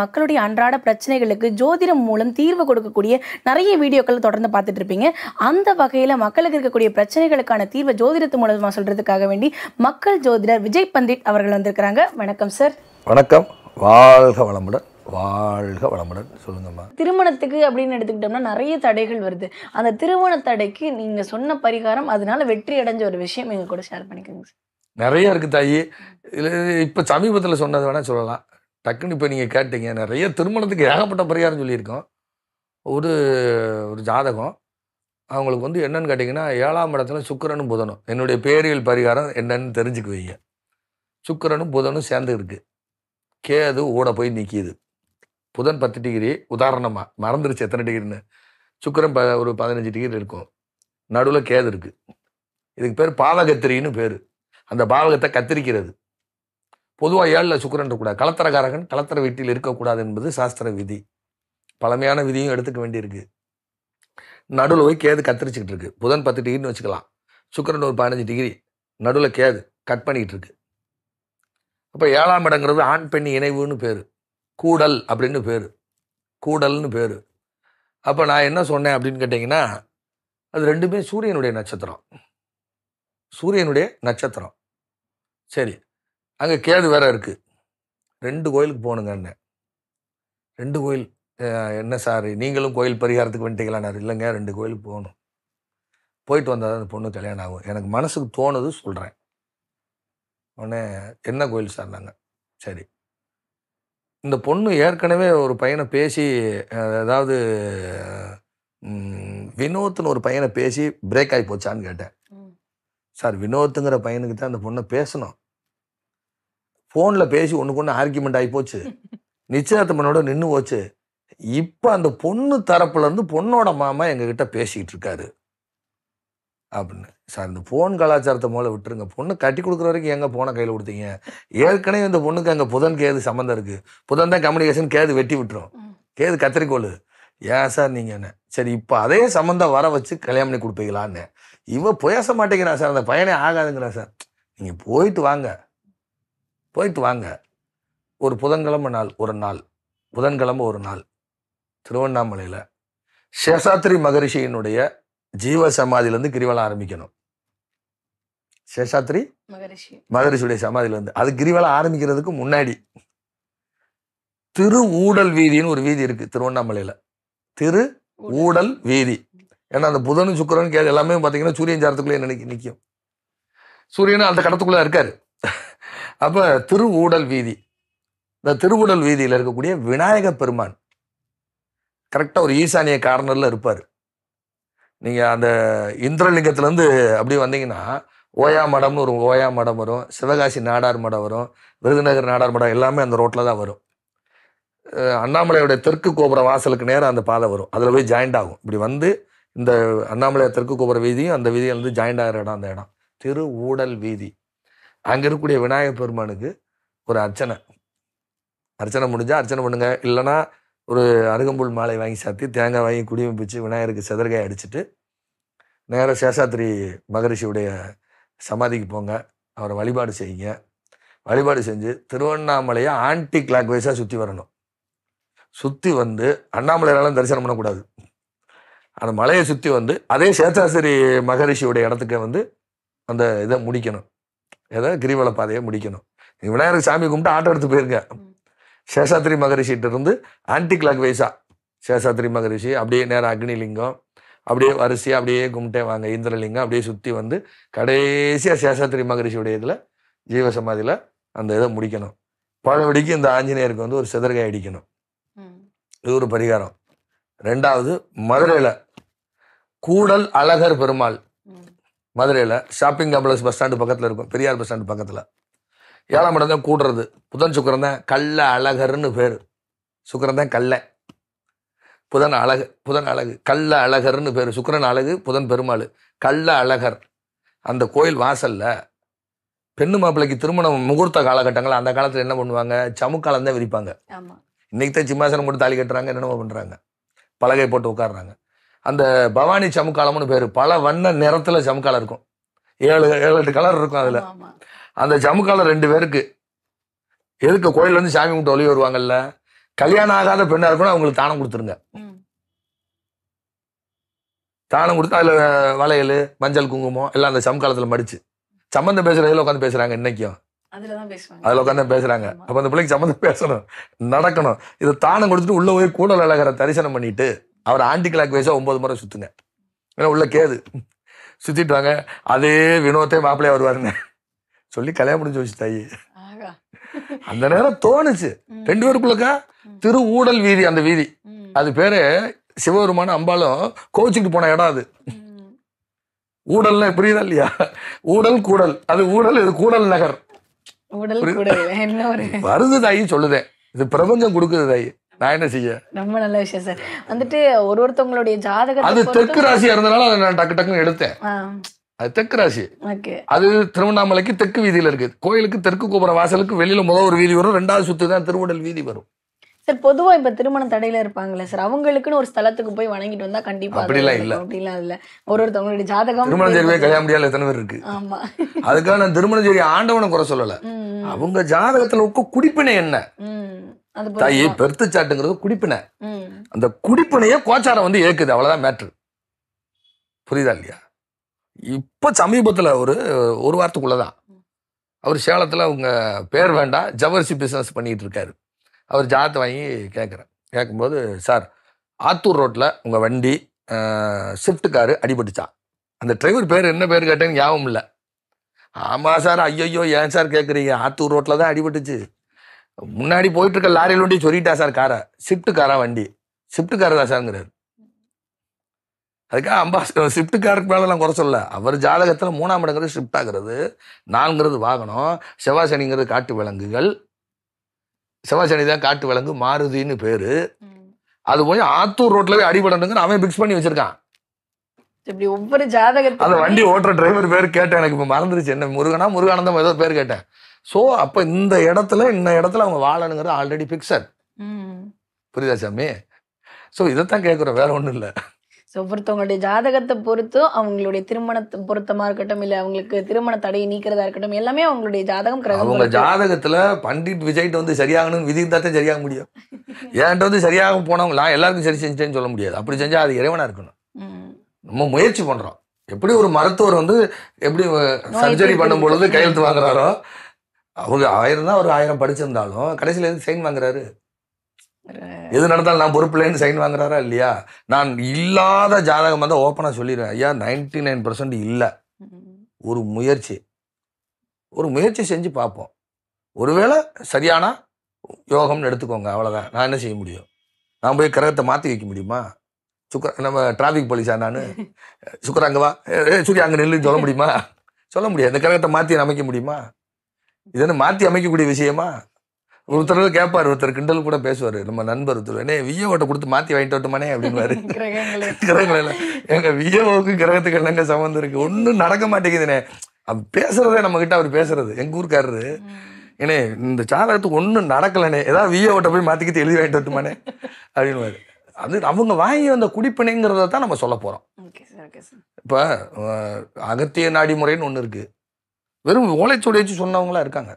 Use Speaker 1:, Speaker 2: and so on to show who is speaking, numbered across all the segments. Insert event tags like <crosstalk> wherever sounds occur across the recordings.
Speaker 1: மக்களுடைய அன்றாட பிரச்சனைகளுக்கு ஜோதிடம் மூலம் தீர்வு கொடுக்கக்கூடிய நிறைய வீடியோக்கள் தொடர்ந்து பார்த்துட்டு இருப்பீங்க அந்த வகையில் மக்களுக்கு இருக்கக்கூடிய பிரச்சனைகளுக்கான தீர்வை ஜோதிடத்து மூலமாக சொல்கிறதுக்காக வேண்டி மக்கள் ஜோதிடர் விஜய் பண்டிட் அவர்கள் வந்திருக்கிறாங்க வணக்கம் சார்
Speaker 2: வணக்கம் வாழ்க வளமுடன் வாழ்க வளமுடன் சொல்லுங்கம்மா
Speaker 1: திருமணத்துக்கு அப்படின்னு எடுத்துக்கிட்டோம்னா நிறைய தடைகள் வருது அந்த திருமண தடைக்கு நீங்கள் சொன்ன பரிகாரம் அதனால வெற்றி அடைஞ்ச ஒரு விஷயம் எங்கள் கூட ஷேர் பண்ணிக்கோங்க சார்
Speaker 2: நிறைய இருக்குது தாயி இல்லை இப்போ சமீபத்தில் சொன்னது வேணால் சொல்லலாம் டக்குன்னு இப்போ நீங்கள் கேட்டீங்க நிறைய திருமணத்துக்கு ஏகப்பட்ட பரிகாரம் சொல்லியிருக்கோம் ஒரு ஒரு ஜாதகம் அவங்களுக்கு வந்து என்னன்னு கேட்டிங்கன்னா ஏழாம் இடத்துல சுக்கரனும் புதனும் என்னுடைய பேரியல் பரிகாரம் என்னன்னு வைங்க சுக்கரனும் புதனும் சேர்ந்து இருக்குது கேது ஓட போய் நிற்கிது புதன் பத்து டிகிரி உதாரணமாக மறந்துருச்சு எத்தனை டிகிரின்னு சுக்கரன் ப ஒரு பதினஞ்சு டிகிரி இருக்கும் நடுவில் கேது இருக்குது இதுக்கு பேர் பாவகத்திரின்னு பேர் அந்த பாவகத்தை கத்திரிக்கிறது பொதுவாக ஏழில் சுக்கரன் இருக்கக்கூடாது கலத்தரகாரகன் கலத்தர வீட்டில் இருக்கக்கூடாது என்பது சாஸ்திர விதி பழமையான விதியும் எடுத்துக்க வேண்டியிருக்கு நடுவில் போய் கேது கத்திரிச்சிக்கிட்டு இருக்கு புதன் பத்து டிகிரின்னு வச்சுக்கலாம் சுக்கரன் ஒரு பதினஞ்சு டிகிரி நடுவில் கேது கட் பண்ணிக்கிட்டு இருக்கு அப்போ ஏழாம் இடங்கிறது ஆண் பெண் இணைவுன்னு பேர் கூடல் அப்படின்னு பேர் கூடல்னு பேர் அப்போ நான் என்ன சொன்னேன் அப்படின்னு கேட்டிங்கன்னா அது ரெண்டுமே சூரியனுடைய நட்சத்திரம் சூரியனுடைய நட்சத்திரம் சரி அங்கே கேது வேற இருக்குது ரெண்டு கோயிலுக்கு போகணுங்க அண்ணன் ரெண்டு கோயில் என்ன சார் நீங்களும் கோயில் பரிகாரத்துக்கு வந்துட்டீங்களானார் இல்லைங்க ரெண்டு கோயிலுக்கு போகணும் போயிட்டு வந்தால் தான் அந்த பொண்ணு கல்யாணம் ஆகும் எனக்கு மனசுக்கு தோணுது சொல்கிறேன் உடனே என்ன கோயில் சார் நாங்கள் சரி இந்த பொண்ணு ஏற்கனவே ஒரு பையனை பேசி அதாவது வினோத்துன்னு ஒரு பையனை பேசி பிரேக் ஆகி போச்சான்னு கேட்டேன் சார் வினோத்துங்கிற பையனுக்கு தான் அந்த பொண்ணை பேசணும் ஃபோனில் பேசி ஒன்றுக்கு ஒன்று ஆர்கியூமெண்ட் ஆகி போச்சு நிச்சயத்த மனோட நின்று போச்சு இப்போ அந்த பொண்ணு தரப்புலேருந்து பொண்ணோட மாமா எங்ககிட்ட பேசிக்கிட்டு இருக்காரு அப்படின்னு சார் இந்த ஃபோன் கலாச்சாரத்தை மூலம் விட்டுருங்க பொண்ணு கட்டி கொடுக்குற வரைக்கும் எங்கே ஃபோனை கையில் கொடுத்தீங்க ஏற்கனவே இந்த பொண்ணுக்கு அங்கே புதன் கேது சம்மந்தம் இருக்குது புதன் தான் கம்யூனிகேஷன் கேது வெட்டி விட்டுரும் கேது கத்திரிக்கோள் ஏன் சார் நீங்கள் என்ன சரி இப்போ அதே சம்மந்தம் வர வச்சு கல்யாணம் பண்ணி கொடுப்பீங்களான்னு இவன் பேச மாட்டேங்கிறான் சார் அந்த பையனே ஆகாதுங்கிறான் சார் நீங்கள் போயிட்டு வாங்க போயிட்டு வாங்க ஒரு புதன்கிழமை நாள் ஒரு நாள் புதன்கிழமை ஒரு நாள் திருவண்ணாமலையில் சேஷாத்ரி மகரிஷியினுடைய ஜீவ சமாதியிலேருந்து கிரிவலம் ஆரம்பிக்கணும் சேஷாத்ரி மகரிஷி மகரிஷியுடைய சமாதியிலேருந்து அது கிரிவலம் ஆரம்பிக்கிறதுக்கு முன்னாடி திரு ஊடல் வீதின்னு ஒரு வீதி இருக்குது திருவண்ணாமலையில் திரு ஊடல் வீதி ஏன்னா அந்த புதனும் சுக்கரன் கே எல்லாமே பார்த்தீங்கன்னா சூரியன் ஜாரத்துக்குள்ளே நினைக்க நிற்கும் சூரியன் அந்த கடத்துக்குள்ளே இருக்காரு அப்போ திரு ஊடல் வீதி இந்த திருவுடல் வீதியில் இருக்கக்கூடிய விநாயக பெருமான் கரெக்டாக ஒரு ஈசானிய கார்னரில் இருப்பார் நீங்கள் அந்த இந்திரலிங்கத்துலேருந்து அப்படி வந்தீங்கன்னா ஓயா மடம்னு ஒரு ஓயா மடம் வரும் சிவகாசி நாடார் மடம் வரும் விருதுநகர் நாடார் மடம் எல்லாமே அந்த ரோட்டில் தான் வரும் அண்ணாமலையோடைய தெற்கு கோபுர வாசலுக்கு நேரம் அந்த பாதை வரும் அதில் போய் ஜாயிண்ட் ஆகும் இப்படி வந்து இந்த அண்ணாமலையார் தெற்கு கோபுர வீதியும் அந்த வீதியிலேருந்து ஜாயிண்ட் ஆகிற இடம் அந்த இடம் திரு ஊடல் வீதி அங்கே இருக்கக்கூடிய விநாயகர் பெருமானுக்கு ஒரு அர்ச்சனை அர்ச்சனை முடிஞ்சால் அர்ச்சனை பண்ணுங்கள் இல்லைனா ஒரு அருகம்புல் மாலை வாங்கி சாத்தி தேங்காய் வாங்கி குடியும் விநாயகருக்கு செதற்காய் அடிச்சுட்டு நேராக சேஷாத்திரி மகரிஷியுடைய சமாதிக்கு போங்க அவரை வழிபாடு செய்யுங்க வழிபாடு செஞ்சு திருவண்ணாமலையை ஆன்டி கிளாக் வைஸாக சுற்றி வரணும் சுற்றி வந்து அண்ணாமலையாலும் தரிசனம் பண்ணக்கூடாது அந்த மலையை சுற்றி வந்து அதே சேஷாசிரி மகரிஷியுடைய இடத்துக்கு வந்து அந்த இதை முடிக்கணும் ஏதாவது கிரிவல பாதையை முடிக்கணும் நீங்கள் விநாயகர் சாமி கும்பிட்டு ஆட்டோ எடுத்து போயிருங்க சேஷாத்ரி மகரிஷிகிட்ட இருந்து ஆன்டி கிளாக் வைஸா சேஷாத்ரி மகரிஷி அப்படியே நேரம் அக்னிலிங்கம் அப்படியே வரிசையாக அப்படியே கும்பிட்டே வாங்க இந்திரலிங்கம் அப்படியே சுற்றி வந்து கடைசியாக சேஷாத்ரி மகரிஷியுடைய இதில் ஜீவசமாதியில் அந்த இதை முடிக்கணும் பழவடிக்கு இந்த ஆஞ்சநேயருக்கு வந்து ஒரு சிதறகாய் அடிக்கணும் இது ஒரு பரிகாரம் ரெண்டாவது மதுரையில் கூடல் அழகர் பெருமாள் மதுரையில் ஷாப்பிங் காம்ப்ளெக்ஸ் பஸ் ஸ்டாண்டு பக்கத்தில் இருக்கும் பெரியார் பஸ் ஸ்டாண்டு பக்கத்தில் ஏழாம் இடம் தான் கூடுறது புதன் சுக்கரன் தான் கல்ல அழகர்னு பேர் சுக்கரன் தான் கல்லை புதன் அழகு புதன் அழகு கல்ல அழகர்னு பேர் சுக்கரன் அழகு புதன் பெருமாள் கல்ல அழகர் அந்த கோயில் வாசலில் பெண்ணு மாப்பிள்ளைக்கு திருமணம் முகூர்த்த காலகட்டங்கள் அந்த காலத்தில் என்ன பண்ணுவாங்க சமுக்காலம் தான் விரிப்பாங்க இன்னைக்கு தான் சிம்மாசனம் போட்டு தாலி கட்டுறாங்க என்னென்ன பண்ணுறாங்க பலகை போட்டு உட்காடுறாங்க அந்த பவானி சமுக்காலம்னு பேர் பல வண்ண நிறத்தில் சமுக்காலம் இருக்கும் ஏழு ஏழு எட்டு கலர் இருக்கும் அதில் அந்த சமுக்காலம் ரெண்டு பேருக்கு எதுக்கு கோயிலேருந்து சாமி கும்பிட்டு ஒளி வருவாங்கல்ல கல்யாணம் ஆகாத பெண்ணாக இருக்கணும் அவங்களுக்கு தானம் கொடுத்துருங்க தானம் கொடுத்து அதில் வளையல் மஞ்சள் குங்குமம் எல்லாம் அந்த சமுக்காலத்தில் மடிச்சு சம்மந்தம் இதில் உட்காந்து பேசுகிறாங்க இன்னைக்கும் அதுல உட்காந்து பேசுறாங்க அப்ப அந்த பிள்ளைக்கு சம்மந்தம் பேசணும் நடக்கணும் இதை தானம் கொடுத்துட்டு உள்ள போய் கூடல் அழகரை தரிசனம் பண்ணிட்டு அவர் ஆன்டி கிளாக் வைஸாக ஒம்பது முறை சுற்றுங்க ஏன்னா உள்ள கேது சுற்றிட்டு வாங்க அதே வினோத்தே மாப்பிள்ளையா வருவாருங்க சொல்லி கல்யாணம் முடிஞ்சு வச்சு தாயி அந்த நேரம் தோணுச்சு ரெண்டு பேருக்குள்ளக்கா திரு ஊடல் வீதி அந்த வீதி அது பேரு சிவபெருமான அம்பாலும் கோச்சிக்கிட்டு போன இடம் அது ஊடல் புரியுதா இல்லையா ஊடல் கூடல் அது ஊடல் இது கூடல் நகர் வருது தாயி சொல்லுதேன் இது பிரபஞ்சம் கொடுக்குது தாயி நான் என்ன செய்ய
Speaker 1: ரொம்ப நல்ல விஷயம் சார் வந்துட்டு ஒரு ஒருத்தவங்களுடைய ஜாதகம் அது தெற்கு ராசியா
Speaker 2: இருந்தனால அதை நான் டக்கு டக்குன்னு எடுத்தேன் அது தெற்கு ராசி அது திருவண்ணாமலைக்கு தெற்கு வீதியில இருக்கு கோயிலுக்கு தெற்கு கோபுர வாசலுக்கு வெளியில முதல் ஒரு வீதி வரும் ரெண்டாவது சுத்து தான் திருவுடல் வீதி வரும்
Speaker 1: சார் பொதுவா இப்ப திருமணம் தடையில இருப்பாங்களே சார் அவங்களுக்குன்னு ஒரு ஸ்தலத்துக்கு போய் வணங்கிட்டு வந்தா கண்டிப்பா அப்படிலாம் இல்ல அப்படிலாம் இல்ல ஒரு ஒருத்தவங்களுடைய ஜாதகம் திருமண ஜெரிவே கல்யாண
Speaker 2: முடியாத எத்தனை பேர் இருக்கு ஆமா அதுக்காக நான் திருமண ஜெரி ஆண்டவனை குறை சொல்லல அவங்க ஜாதகத்துல உட்க குடிப்பினை என்ன தாயி பெருத்து சாட்டுங்கிறது குடிப்பினை அந்த குடிப்பினையே கோச்சாரம் வந்து ஏற்குது அவ்வளோதான் மேட்ரு புரியுதா இல்லையா இப்போ சமீபத்தில் ஒரு ஒரு வாரத்துக்குள்ள தான் அவர் சேலத்தில் உங்கள் பேர் வேண்டாம் ஜவர்சி பிஸ்னஸ் பண்ணிகிட்டு இருக்காரு அவர் ஜாத்தை வாங்கி கேட்குறேன் கேட்கும்போது சார் ஆத்தூர் ரோட்டில் உங்கள் வண்டி ஷிஃப்ட் காரு அடிபட்டுச்சான் அந்த டிரைவர் பேர் என்ன பேர் கேட்டேன்னு ஞாபகம் இல்லை ஆமாம் சார் ஐயோ ஏன் சார் கேட்குறீங்க ஆத்தூர் ரோட்டில் தான் அடிபட்டுச்சு முன்னாடி போயிட்டு இருக்க லாரியில் வண்டி சொல்லிட்டா சார் காரை ஷிஃப்ட் காரா வண்டி ஷிஃப்ட் கார தான் சார்ங்கிறார் அதுக்காக அம்பாஸ் ஷிஃப்ட் காருக்கு மேலெலாம் குறை சொல்ல அவர் ஜாதகத்தில் மூணாம் இடங்கிறது ஷிஃப்ட் ஆகிறது நான்கிறது வாகனம் செவ்வாசனிங்கிறது காட்டு விலங்குகள் செவ்வாசனி தான் காட்டு விலங்கு மாருதின்னு பேர் அது போய் ஆத்தூர் ரோட்லவே அடிபடணுங்கிற அவன் பிக்ஸ் பண்ணி வச்சிருக்கான்
Speaker 1: இப்படி ஒவ்வொரு ஜாதகத்தை அந்த வண்டி
Speaker 2: ஓட்டுற டிரைவர் பேர் கேட்டேன் எனக்கு இப்போ மறந்துருச்சு என்ன முருகனா முருகானந்தம் ஏதோ பேர் கேட்டேன் ஸோ அப்போ இந்த இடத்துல இந்த இடத்துல அவங்க வாழணுங்கிறது ஆல்ரெடி பிக்சர் புரியுதா சாமி ஸோ இதைத்தான் கேட்குறோம் வேற ஒன்றும் இல்லை
Speaker 1: ஒவ்வொருத்தவங்களுடைய ஜாதகத்தை பொறுத்து அவங்களுடைய திருமணத்தை பொருத்தமா இருக்கட்டும் இல்ல அவங்களுக்கு திருமண தடையை நீக்கிறதா இருக்கட்டும் எல்லாமே அவங்களுடைய ஜாதகம் அவங்க
Speaker 2: ஜாதகத்துல பண்டிட் விஜய் வந்து சரியாகணும் விதி தான் சரியாக முடியும் ஏன்ட்டு வந்து சரியாக போனவங்களா எல்லாருக்கும் சரி செஞ்சேன்னு சொல்ல முடியாது அப்படி செஞ்சா அது இறைவனா இருக்கணும் நம்ம முயற்சி பண்றோம் எப்படி ஒரு மருத்துவர் வந்து எப்படி சர்ஜரி பண்ணும் பொழுது கையெழுத்து வாங்குறாரோ அவங்க ஆயிரம் தான் ஒரு ஆயிரம் படிச்சிருந்தாலும் கடைசியில் இருந்து சைன் வாங்குறாரு எது நடந்தாலும் நான் பொறுப்பில்லைன்னு சைன் வாங்குறாரா இல்லையா நான் இல்லாத ஜாதகம் வந்து ஓப்பனாக சொல்லிடுறேன் ஐயா நைன்டி நைன் பர்சன்ட் இல்லை ஒரு முயற்சி ஒரு முயற்சி செஞ்சு பார்ப்போம் ஒருவேளை சரியானா யோகம்னு எடுத்துக்கோங்க அவ்வளோதான் நான் என்ன செய்ய முடியும் நான் போய் கிரகத்தை மாற்றி வைக்க முடியுமா சுக்கர நம்ம டிராஃபிக் போலீஸா நான் சுக்கர அங்கே வா சூரிய அங்கே நெல்லுன்னு சொல்ல முடியுமா சொல்ல முடியாது இந்த கிரகத்தை மாற்றி அமைக்க முடியுமா இதென்ன மாற்றி அமைக்கக்கூடிய விஷயமா ஒருத்தர் கேட்பார் ஒருத்தர் கிண்டல் கூட பேசுவார் நம்ம நண்பர் ஒருத்தர் என்ன வியோகிட்ட கொடுத்து மாற்றி வாங்கிட்டு வட்டுமானே அப்படின்னு <laughs> கிரகங்கள் எங்க வியோவுக்கு கிரகத்துக்கு என்னங்க சம்மந்தம் இருக்கு ஒன்றும் நடக்க மாட்டேங்குதுனே அவர் பேசுறதே நம்ம கிட்ட அவர் பேசுறது எங்க ஊருக்காரரு ஏனே இந்த சாதகத்துக்கு ஒன்றும் நடக்கலனே ஏதாவது வியோகிட்ட போய் மாற்றிக்கிட்டு எழுதி வாங்கிட்டு வட்டுமானே அப்படின்னு அது அவங்க வாங்கி வந்த குடிப்பினைங்கிறத தான் நம்ம சொல்ல போகிறோம் இப்போ அகத்திய நாடி முறைன்னு ஒன்று இருக்குது வெறும் ஓலை வச்சு சொன்னவங்களா இருக்காங்க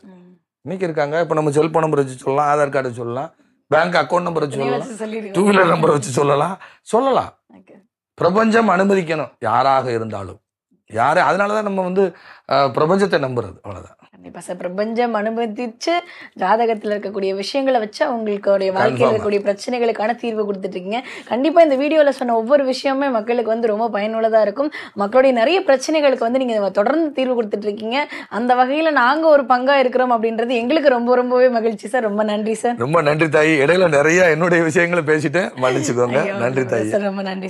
Speaker 2: இன்னைக்கு இருக்காங்க இப்போ நம்ம செல்போன் நம்பர் வச்சு சொல்லலாம் ஆதார் கார்டு சொல்லலாம் பேங்க் அக்கௌண்ட் நம்பர் வச்சு சொல்லலாம் டூ வீலர் நம்பர் வச்சு சொல்லலாம் சொல்லலாம் பிரபஞ்சம் அனுமதிக்கணும் யாராக இருந்தாலும் யாரு அதனால தான் நம்ம வந்து பிரபஞ்சத்தை நம்புறது அவ்வளோதான்
Speaker 1: கண்டிப்பாக சார் பிரபஞ்சம் அனுமதிச்சு ஜாதகத்தில் இருக்கக்கூடிய விஷயங்களை வச்சு அவங்களுக்கு வாழ்க்கையில் இருக்கக்கூடிய பிரச்சனைகளுக்கான தீர்வு கொடுத்துட்ருக்கீங்க கண்டிப்பாக இந்த வீடியோவில் சொன்ன ஒவ்வொரு விஷயமே மக்களுக்கு வந்து ரொம்ப பயனுள்ளதாக இருக்கும் மக்களுடைய நிறைய பிரச்சனைகளுக்கு வந்து நீங்கள் தொடர்ந்து தீர்வு கொடுத்துட்ருக்கீங்க அந்த வகையில் நாங்கள் ஒரு பங்காக இருக்கிறோம் அப்படின்றது எங்களுக்கு ரொம்ப ரொம்பவே மகிழ்ச்சி சார் ரொம்ப நன்றி சார்
Speaker 2: ரொம்ப நன்றி தாய் இடையில நிறைய என்னுடைய விஷயங்களை பேசிட்டேன் மன்னிச்சுக்கோங்க நன்றி தாய் சார்
Speaker 1: ரொம்ப நன்றி